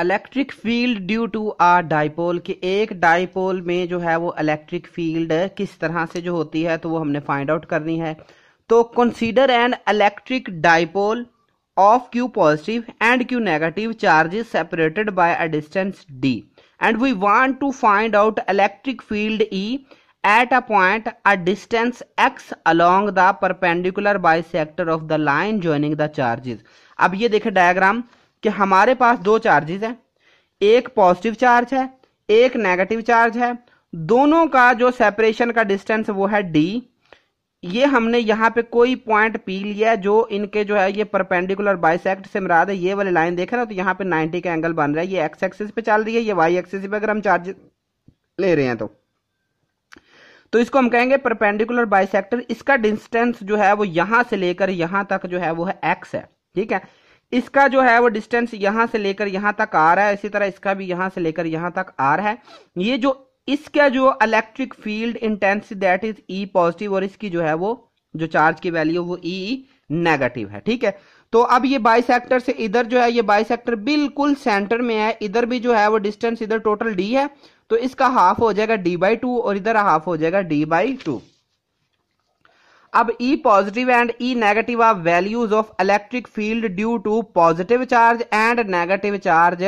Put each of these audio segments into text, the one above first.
electric field due to a dipole कि एक dipole में जो है वो इलेक्ट्रिक फील्ड किस तरह से जो होती है तो वो हमने फाइंड आउट करनी है तो consider an electric dipole of q positive and q negative charges separated by a distance d and we want to find out electric field E at a point a distance x along the perpendicular bisector of the line joining the charges अब ये देखे diagram कि हमारे पास दो charges हैं एक positive charge है एक नेगेटिव चार्ज है दोनों का जो सेपरेशन का डिस्टेंस वो है डी ये हमने यहाँ पे कोई पॉइंट पी लिया जो इनके जो है ये परपेंडिकुलर बाइसेक्ट से मराद है ये वाली लाइन देखे ना तो यहाँ पे 90 का एंगल बन रहा है ये एक्स एक्सिस पे चल रही है ये वाई एक्सिस पे अगर हम चार्ज ले रहे हैं तो तो इसको हम कहेंगे परपेंडिकुलर बाइसेक्टर इसका डिस्टेंस जो है वो यहां से लेकर यहां तक जो है वो है एक्स है ठीक है इसका जो है वो डिस्टेंस यहां से लेकर यहां तक आ रहा है इसी तरह इसका भी यहां से लेकर यहां तक आ रहा है ये जो इसका जो electric field intensity that is E positive और इसकी जो है वो जो चार्ज की वैल्यू वो ई e नेगेटिव है ठीक है तो अब ये बाइसेक्टर से इधर जो है ये बाइसेक्टर बिल्कुल सेंटर में है इधर भी जो है वो डिस्टेंस इधर टोटल डी है तो इसका हाफ हो जाएगा डी बाई टू और इधर हाफ हो जाएगा डी बाई टू अब E positive and E negative are values of electric field due to positive charge and negative charge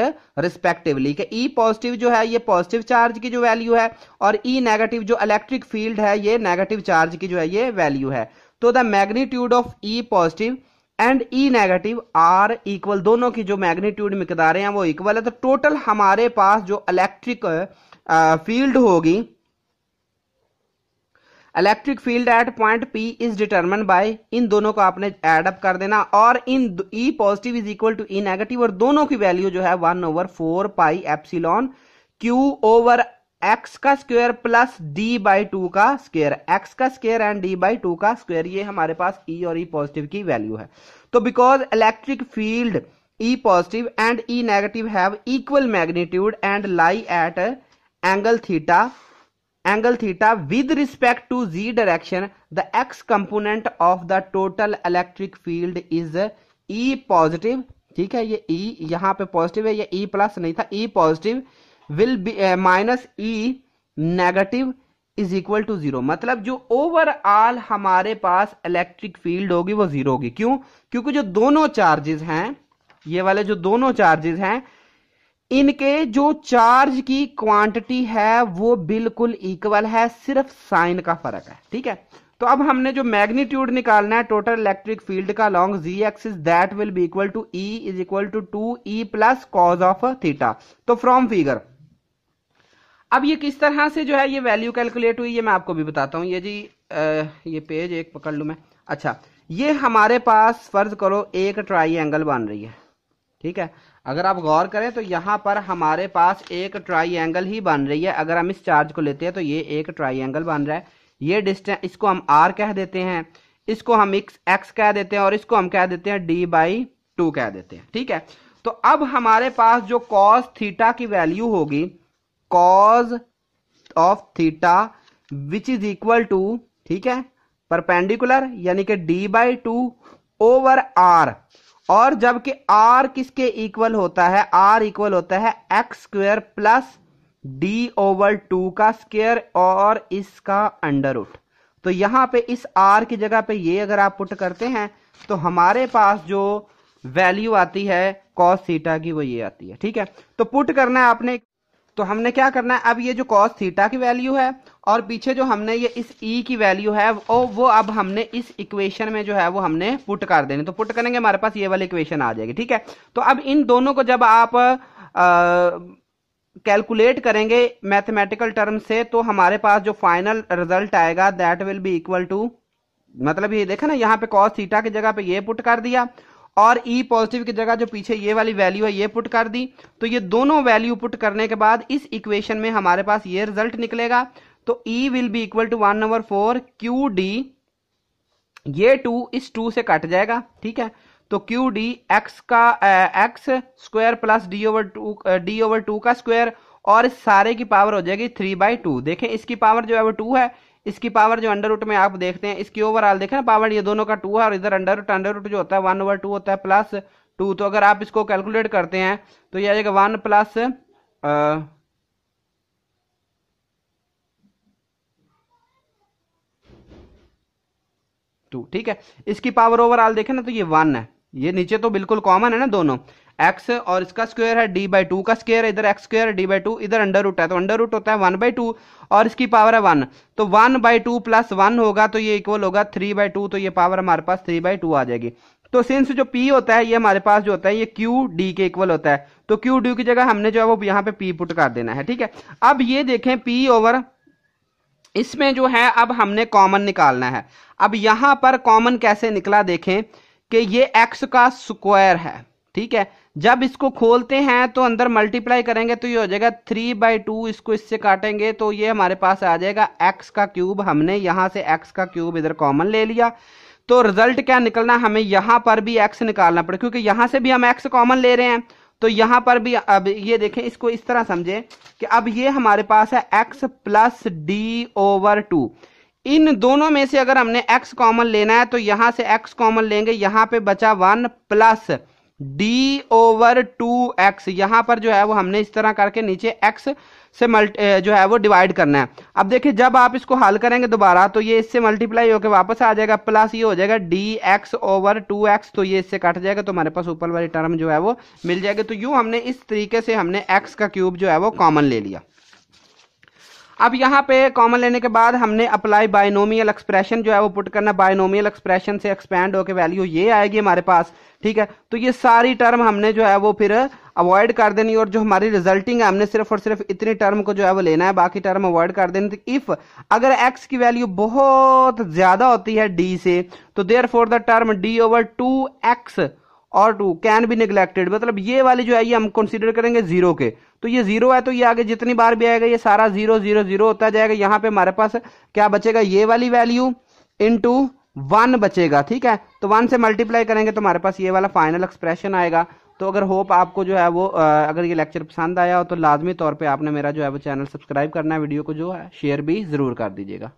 respectively कि ई e पॉजिटिव जो है ये पॉजिटिव चार्ज की जो वैल्यू है और ई e नेगेटिव जो इलेक्ट्रिक फील्ड है ये नेगेटिव चार्ज की जो है ये वैल्यू है तो the magnitude of E positive and E negative are equal दोनों की जो मैग्नीट्यूड मिकदारें हैं वो इक्वल है तो टोटल हमारे पास जो इलेक्ट्रिक फील्ड uh, होगी electric field at point P is determined by इन दोनों को आपने एड अप कर देना और इन E positive is equal to E negative और दोनों की वैल्यू जो है one over four pi epsilon q over x का square plus d by two का स्क्वेयर एक्स का square and d by two का स्क्वेयर ये हमारे पास ई e और ई e पॉजिटिव की वैल्यू है तो because electric field E positive and E negative have equal magnitude and lie at angle theta angle theta with respect to z direction the x component of the total electric field is e positive ठीक है ये e यहां पे positive है ये e plus नहीं था e positive will be minus e negative is equal to zero मतलब जो ओवरऑल हमारे पास इलेक्ट्रिक फील्ड होगी वो जीरो होगी क्यों क्योंकि जो दोनों चार्जेस हैं ये वाले जो दोनों चार्जेस हैं इनके जो चार्ज की क्वांटिटी है वो बिल्कुल इक्वल है सिर्फ साइन का फर्क है ठीक है तो अब हमने जो मैग्नीट्यूड निकालना है टोटल इलेक्ट्रिक फील्ड का along z axis that will be equal to E is equal to two E plus cos of theta तो फ्रॉम फिगर अब ये किस तरह से जो है ये वैल्यू कैलकुलेट हुई ये मैं आपको भी बताता हूँ ये जी आ, ये पेज एक पकड़ लू मैं अच्छा ये हमारे पास फर्ज करो एक ट्राई एंगल बन रही है ठीक है अगर आप गौर करें तो यहाँ पर हमारे पास एक ट्राइंगल ही बन रही है अगर हम इस चार्ज को लेते हैं तो ये एक ट्राइंगल बन रहा है ये डिस्टेंस इसको हम आर कह देते हैं इसको हम एक्स एक्स कह देते हैं और इसको हम कह देते हैं डी बाई टू कह देते हैं ठीक है तो अब हमारे पास जो कॉज थीटा की वैल्यू होगी cos of theta which is equal to ठीक है परपेंडिकुलर यानी कि d by two over r और जबकि आर किसके इक्वल होता है आर इक्वल होता है x square plus D over two का स्क्वेयर और इसका अंडर उठ तो यहां पे इस आर की जगह पे ये अगर आप पुट करते हैं तो हमारे पास जो वैल्यू आती है कॉस थीटा की वो ये आती है ठीक है तो पुट करना है आपने तो हमने क्या करना है अब ये जो कॉस थीटा की वैल्यू है और पीछे जो हमने ये इस ई e की वैल्यू है वो वो अब हमने इस इक्वेशन में जो है वो हमने पुट कर देने तो पुट करेंगे हमारे पास ये वाली इक्वेशन आ जाएगी ठीक है तो अब इन दोनों को जब आप कैलकुलेट करेंगे मैथमेटिकल टर्म से तो हमारे पास जो फाइनल रिजल्ट आएगा that will be equal to मतलब ये देखा ना यहाँ पे कॉस थीटा की जगह पे ये पुट कर दिया और ई e पॉजिटिव की जगह जो पीछे ये वाली वैल्यू है ये पुट कर दी तो ये दोनों वैल्यू पुट करने के बाद इस इक्वेशन में हमारे पास ये रिजल्ट निकलेगा तो E will be equal to one over four Q D ये टू इस टू से कट जाएगा ठीक है तो क्यू डी एक्स का X square plus D over two D over two का स्क्वायर और सारे की पावर हो जाएगी थ्री बाई टू देखें इसकी पावर जो है वो टू है इसकी पावर जो अंडर रूट में आप देखते हैं इसकी ओवरऑल देखें ना पावर ये दोनों का टू है और इधर अंडर रूट अंडर रूट जो होता है वन ओवर टू होता है प्लस टू तो अगर आप इसको कैलकुलेट करते हैं तो यह आ जाएगा वन प्लस टू ठीक है इसकी पावर ओवरऑल देखें ना तो ये वन है ये नीचे तो बिल्कुल कॉमन है ना दोनों एक्स और इसका स्क्वायर है डी बाई टू का स्क्वायर इधर X square D by two इधर अंडर रूट है तो अंडर रूट होता है वन बाई टू और इसकी पावर है वन तो one by two plus one होगा तो ये इक्वल होगा थ्री बाई टू तो ये पावर हमारे पास थ्री बाई टू आ जाएगी तो सिंस जो पी होता है ये हमारे पास जो होता है ये क्यू डी के इक्वल होता है तो क्यू डी की जगह हमने जो है वो यहाँ पे पी पुट कर देना है ठीक है अब ये देखें पी ओवर इसमें जो है अब हमने कॉमन निकालना है अब यहां पर कॉमन कैसे निकला देखें कि ये एक्स का स्क्वायर है ठीक है जब इसको खोलते हैं तो अंदर मल्टीप्लाई करेंगे तो ये हो जाएगा थ्री बाई टू इसको इससे काटेंगे तो ये हमारे पास आ जाएगा एक्स का क्यूब हमने यहां से एक्स का क्यूब इधर कॉमन ले लिया तो रिजल्ट क्या निकलना हमें यहां पर भी एक्स निकालना पड़ेगा क्योंकि यहां से भी हम एक्स कॉमन ले रहे हैं तो यहां पर भी अब ये देखें इसको इस तरह समझे कि अब ये हमारे पास है X plus D over two इन दोनों में से अगर हमने एक्स कॉमन लेना है तो यहां से एक्स कॉमन लेंगे यहां पे बचा one plus D over two X यहां पर जो है वो हमने इस तरह करके नीचे एक्स से मल्टी जो है वो डिवाइड करना है अब देखिए जब आप इसको हल करेंगे दोबारा तो ये इससे मल्टीप्लाई होकर वापस आ जाएगा प्लस ये हो जाएगा D X over two X तो ये इससे कट जाएगा तो हमारे पास ऊपर वाली टर्म जो है वो मिल जाएगी तो यू हमने इस तरीके से हमने एक्स का क्यूब जो है वो कॉमन ले लिया अब यहाँ पे कॉमन लेने के बाद हमने अप्लाई बायनोमियल एक्सप्रेशन जो है वो पुट करना बायनोमियल एक्सप्रेशन से एक्सपैंड होकर वैल्यू ये आएगी हमारे पास ठीक है तो ये सारी टर्म हमने जो है वो फिर अवॉइड कर देनी और जो हमारी रिजल्टिंग है हमने सिर्फ और सिर्फ इतनी टर्म को जो है वो लेना है बाकी टर्म अवॉइड कर देनी तो इफ अगर एक्स की वैल्यू बहुत ज्यादा होती है डी से तो therefore the term D over two X और टू कैन बी निगलेक्टेड मतलब ये वाली जो है ये हम कंसीडर करेंगे जीरो के तो ये जीरो है तो ये आगे जितनी बार भी आएगा ये सारा जीरो जीरो जीरो होता जाएगा यहां पे हमारे पास क्या बचेगा ये वाली वैल्यू इंटू वन बचेगा ठीक है तो वन से मल्टीप्लाई करेंगे तो हमारे पास ये वाला फाइनल एक्सप्रेशन आएगा तो अगर होप आपको जो है वो अगर ये लेक्चर पसंद आया हो तो लाजमी तौर पर आपने मेरा जो है वो चैनल सब्सक्राइब करना है वीडियो को जो है शेयर भी ज़रूर कर दीजिएगा